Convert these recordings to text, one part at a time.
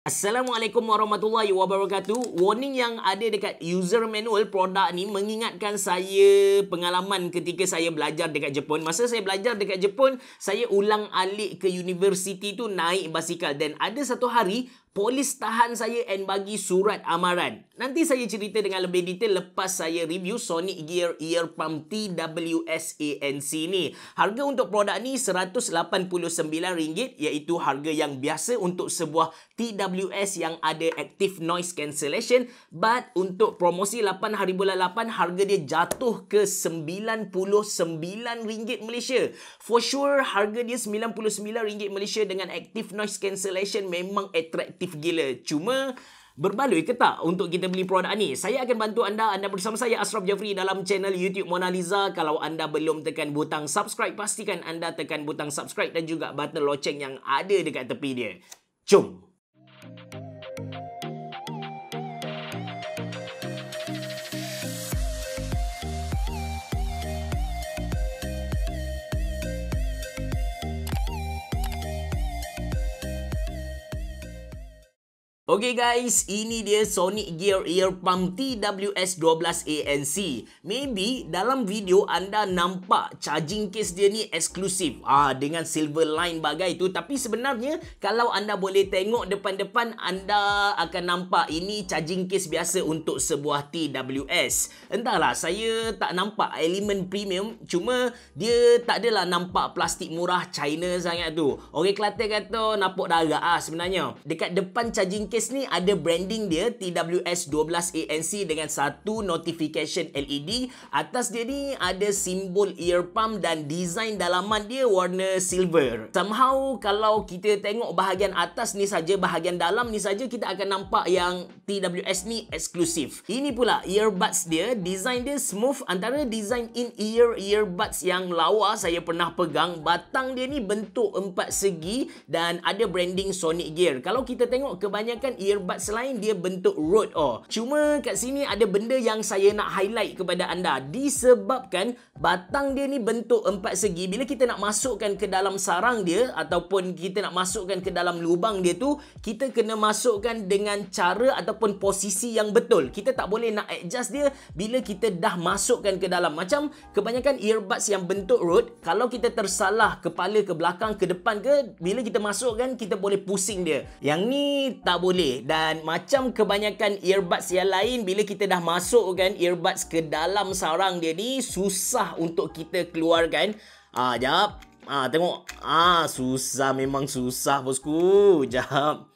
Assalamualaikum warahmatullahi wabarakatuh. Warning yang ada dekat user manual produk ni mengingatkan saya pengalaman ketika saya belajar dekat Jepun. Masa saya belajar dekat Jepun, saya ulang-alik ke universiti tu naik basikal dan ada satu hari polis tahan saya and bagi surat amaran. Nanti saya cerita dengan lebih detail lepas saya review Sonic Gear Ear Pump TWSANC ni. Harga untuk produk ni RM189 iaitu harga yang biasa untuk sebuah TWS yang ada active noise cancellation but untuk promosi 8 hari bulan 8 harga dia jatuh ke RM99 Malaysia. For sure harga dia RM99 Malaysia dengan active noise cancellation memang attractive efektif gila. Cuma berbaloi ke tak untuk kita beli produk ni? Saya akan bantu anda. Anda bersama saya, Asraf Jafri dalam channel YouTube Mona Lisa. Kalau anda belum tekan butang subscribe, pastikan anda tekan butang subscribe dan juga button loceng yang ada dekat tepi dia. Jom! Okey guys, ini dia Sonic Gear Ear Pump TWS12 ANC. Maybe dalam video anda nampak charging case dia ni eksklusif. Ah dengan silver line bagai tu, tapi sebenarnya kalau anda boleh tengok depan-depan anda akan nampak ini charging case biasa untuk sebuah TWS. Entahlah, saya tak nampak elemen premium, cuma dia tak adalah nampak plastik murah China sangat tu. Orang Kelantan kata napuk darah ah ha, sebenarnya. Dekat depan charging case case ni ada branding dia TWS 12 ANC dengan satu notification LED atas dia ni ada simbol ear pump dan design dalaman dia warna silver somehow kalau kita tengok bahagian atas ni saja bahagian dalam ni saja kita akan nampak yang TWS ni eksklusif ini pula earbuds dia design dia smooth antara design in ear earbuds yang lawa saya pernah pegang batang dia ni bentuk empat segi dan ada branding Sonic Gear kalau kita tengok kebanyakan menggunakan earbud selain dia bentuk road oh. Cuma kat sini ada benda yang saya nak highlight kepada anda. Disebabkan batang dia ni bentuk empat segi. Bila kita nak masukkan ke dalam sarang dia ataupun kita nak masukkan ke dalam lubang dia tu, kita kena masukkan dengan cara ataupun posisi yang betul. Kita tak boleh nak adjust dia bila kita dah masukkan ke dalam. Macam kebanyakan earbuds yang bentuk road, kalau kita tersalah kepala ke belakang, ke depan ke, bila kita masukkan, kita boleh pusing dia. Yang ni tak boleh boleh dan macam kebanyakan earbuds yang lain bila kita dah masukkan earbuds ke dalam sarang dia ni susah untuk kita keluarkan ah jap ah tengok ah susah memang susah bosku jap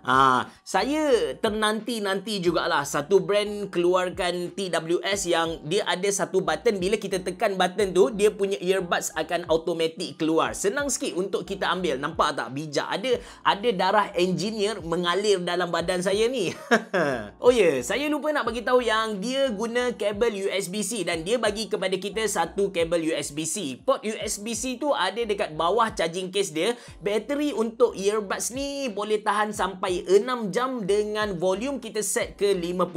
Ha, saya ternanti-nanti jugalah satu brand keluarkan TWS yang dia ada satu button bila kita tekan button tu dia punya earbuds akan automatik keluar senang sikit untuk kita ambil nampak tak bijak ada ada darah engineer mengalir dalam badan saya ni oh ya yeah, saya lupa nak bagi tahu yang dia guna kabel USB-C dan dia bagi kepada kita satu kabel USB-C port USB-C tu ada dekat bawah charging case dia bateri untuk earbuds ni boleh tahan sampai sampai 6 jam dengan volume kita set ke 50%.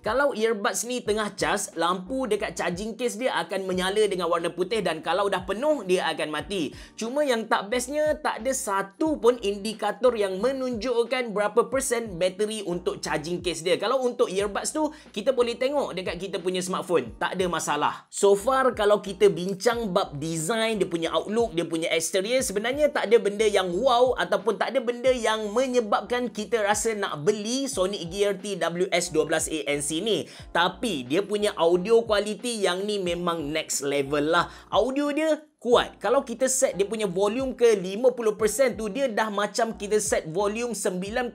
Kalau earbuds ni tengah cas, lampu dekat charging case dia akan menyala dengan warna putih dan kalau dah penuh, dia akan mati. Cuma yang tak bestnya, tak ada satu pun indikator yang menunjukkan berapa persen bateri untuk charging case dia. Kalau untuk earbuds tu, kita boleh tengok dekat kita punya smartphone. Tak ada masalah. So far, kalau kita bincang bab design, dia punya outlook, dia punya exterior, sebenarnya tak ada benda yang wow ataupun tak ada benda yang menyebabkan menyebabkan kita rasa nak beli Sonic Gear TWS12ANC ni. Tapi dia punya audio kualiti yang ni memang next level lah. Audio dia kuat. Kalau kita set dia punya volume ke 50% tu dia dah macam kita set volume 90%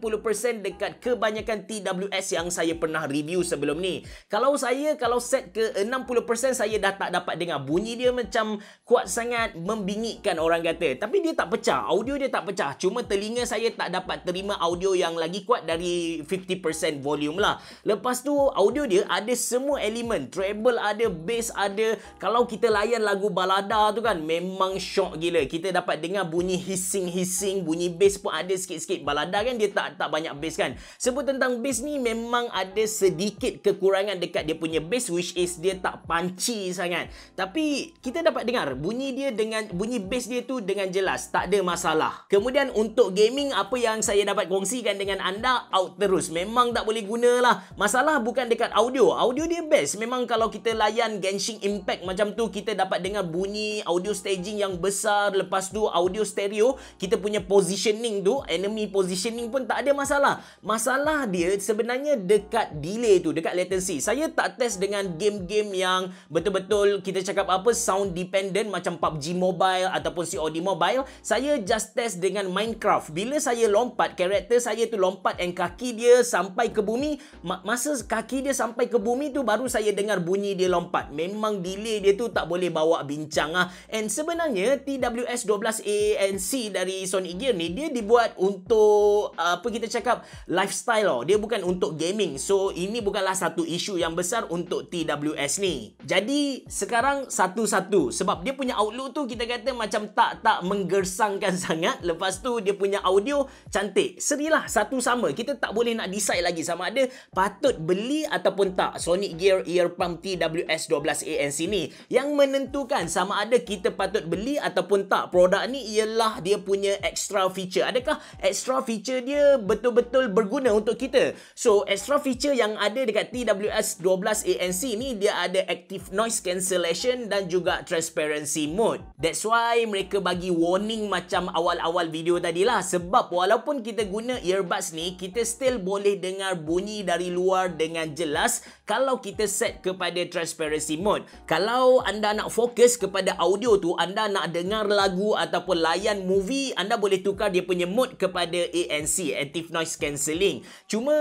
dekat kebanyakan TWS yang saya pernah review sebelum ni. Kalau saya kalau set ke 60% saya dah tak dapat dengar bunyi dia macam kuat sangat membingitkan orang kata. Tapi dia tak pecah. Audio dia tak pecah. Cuma telinga saya tak dapat terima audio yang lagi kuat dari 50% volume lah. Lepas tu audio dia ada semua elemen. Treble ada, bass ada. Kalau kita layan lagu balada tu kan tuan-tuan, memang syok gila. Kita dapat dengar bunyi hissing-hissing, bunyi bass pun ada sikit-sikit. Balada kan dia tak tak banyak bass kan. Sebut tentang bass ni memang ada sedikit kekurangan dekat dia punya bass which is dia tak punchy sangat. Tapi kita dapat dengar bunyi dia dengan bunyi bass dia tu dengan jelas, tak ada masalah. Kemudian untuk gaming apa yang saya dapat kongsikan dengan anda out terus. Memang tak boleh lah. Masalah bukan dekat audio. Audio dia best. Memang kalau kita layan Genshin Impact macam tu kita dapat dengar bunyi audio audio staging yang besar lepas tu audio stereo kita punya positioning tu enemy positioning pun tak ada masalah masalah dia sebenarnya dekat delay tu dekat latency saya tak test dengan game-game yang betul-betul kita cakap apa sound dependent macam PUBG Mobile ataupun COD Mobile saya just test dengan Minecraft bila saya lompat karakter saya tu lompat and kaki dia sampai ke bumi masa kaki dia sampai ke bumi tu baru saya dengar bunyi dia lompat memang delay dia tu tak boleh bawa bincang ah And sebenarnya TWS12A and C dari Sony Gear ni dia dibuat untuk apa kita cakap lifestyle lah. Dia bukan untuk gaming. So ini bukanlah satu isu yang besar untuk TWS ni. Jadi sekarang satu-satu sebab dia punya outlook tu kita kata macam tak tak menggersangkan sangat. Lepas tu dia punya audio cantik. Serilah satu sama. Kita tak boleh nak decide lagi sama ada patut beli ataupun tak Sony Gear Ear TWS12A and C ni yang menentukan sama ada kita kita patut beli ataupun tak produk ni ialah dia punya extra feature. Adakah extra feature dia betul-betul berguna untuk kita? So, extra feature yang ada dekat TWS 12 ANC ni dia ada active noise cancellation dan juga transparency mode. That's why mereka bagi warning macam awal-awal video tadi lah sebab walaupun kita guna earbuds ni kita still boleh dengar bunyi dari luar dengan jelas kalau kita set kepada transparency mode. Kalau anda nak fokus kepada audio motor tu anda nak dengar lagu ataupun layan movie anda boleh tukar dia punya mood kepada ANC active noise cancelling cuma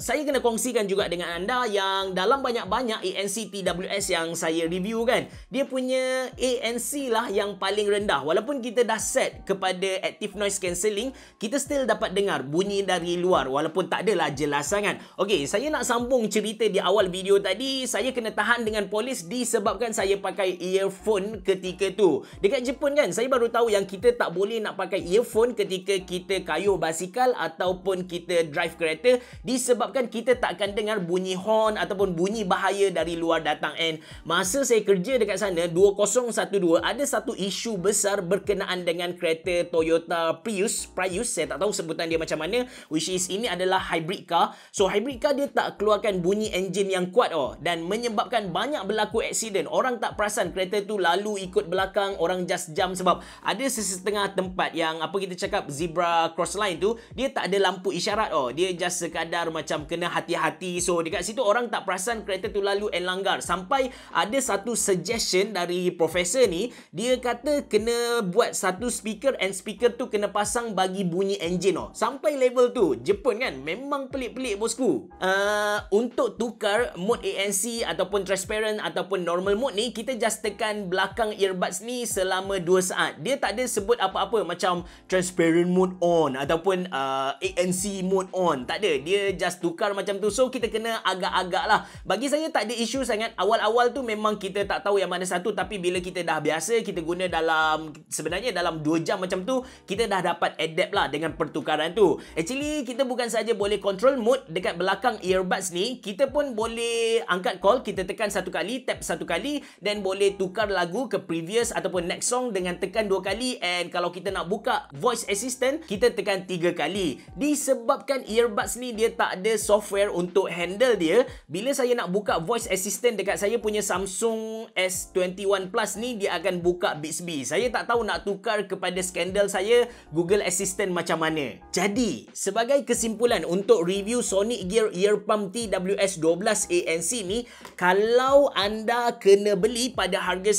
saya kena kongsikan juga dengan anda yang dalam banyak-banyak ANC TWS yang saya review kan dia punya ANC lah yang paling rendah walaupun kita dah set kepada active noise cancelling kita still dapat dengar bunyi dari luar walaupun tak adalah jelas sangat Okey, saya nak sambung cerita di awal video tadi saya kena tahan dengan polis disebabkan saya pakai earphone ketika tu. Dekat Jepun kan, saya baru tahu yang kita tak boleh nak pakai earphone ketika kita kayuh basikal ataupun kita drive kereta disebabkan kita tak akan dengar bunyi horn ataupun bunyi bahaya dari luar datang. And masa saya kerja dekat sana, 2012, ada satu isu besar berkenaan dengan kereta Toyota Prius, Prius, saya tak tahu sebutan dia macam mana, which is ini adalah hybrid car. So hybrid car dia tak keluarkan bunyi engine yang kuat oh dan menyebabkan banyak berlaku accident. Orang tak perasan kereta tu lalu ikut belakang belakang orang just jump sebab ada sesetengah tempat yang apa kita cakap zebra cross line tu dia tak ada lampu isyarat oh dia just sekadar macam kena hati-hati so dekat situ orang tak perasan kereta tu lalu and langgar sampai ada satu suggestion dari profesor ni dia kata kena buat satu speaker and speaker tu kena pasang bagi bunyi engine oh sampai level tu Jepun kan memang pelik-pelik bosku uh, untuk tukar mode ANC ataupun transparent ataupun normal mode ni kita just tekan belakang earbud earbuds ni selama 2 saat. Dia tak ada sebut apa-apa macam transparent mode on ataupun uh, ANC mode on. Tak ada. Dia just tukar macam tu. So, kita kena agak-agak lah. Bagi saya tak ada isu sangat. Awal-awal tu memang kita tak tahu yang mana satu tapi bila kita dah biasa, kita guna dalam sebenarnya dalam 2 jam macam tu kita dah dapat adapt lah dengan pertukaran tu. Actually, kita bukan saja boleh control mode dekat belakang earbuds ni. Kita pun boleh angkat call. Kita tekan satu kali, tap satu kali dan boleh tukar lagu ke preview Melodious ataupun Next Song dengan tekan dua kali and kalau kita nak buka Voice Assistant kita tekan tiga kali disebabkan earbuds ni dia tak ada software untuk handle dia bila saya nak buka Voice Assistant dekat saya punya Samsung S21 Plus ni dia akan buka Bixby saya tak tahu nak tukar kepada skandal saya Google Assistant macam mana jadi sebagai kesimpulan untuk review Sonic Gear Ear Pump TWS 12 ANC ni kalau anda kena beli pada harga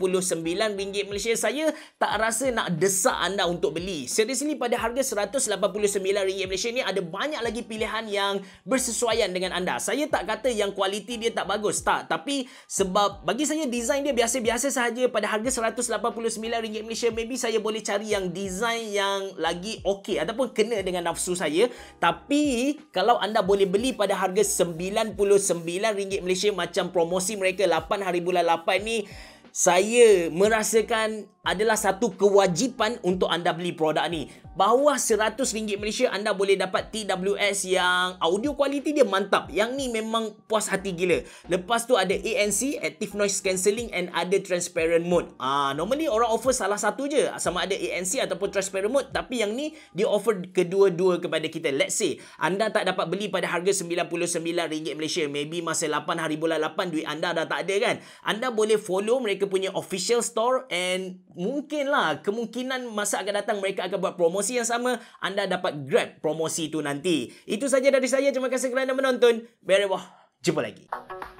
RM99 Malaysia. Saya tak rasa nak desak anda untuk beli. sini pada harga RM189 Malaysia ni ada banyak lagi pilihan yang bersesuaian dengan anda. Saya tak kata yang kualiti dia tak bagus. Tak. Tapi sebab bagi saya design dia biasa-biasa sahaja pada harga RM189 Malaysia. Maybe saya boleh cari yang design yang lagi okey ataupun kena dengan nafsu saya. Tapi kalau anda boleh beli pada harga RM99 Malaysia macam promosi mereka 8 hari bulan 8 ni saya merasakan adalah satu kewajipan untuk anda beli produk ni. Bawah RM100 Malaysia anda boleh dapat TWS yang audio quality dia mantap. Yang ni memang puas hati gila. Lepas tu ada ANC, Active Noise Cancelling and ada Transparent Mode. Ah, uh, Normally orang offer salah satu je. Sama ada ANC ataupun Transparent Mode. Tapi yang ni dia offer kedua-dua kepada kita. Let's say anda tak dapat beli pada harga RM99 Malaysia. Maybe masa 8 hari bulan 8 duit anda dah tak ada kan. Anda boleh follow mereka kita punya official store and mungkinlah kemungkinan masa akan datang mereka akan buat promosi yang sama anda dapat grab promosi itu nanti itu saja dari saya terima kasih kerana menonton bye bye jumpa lagi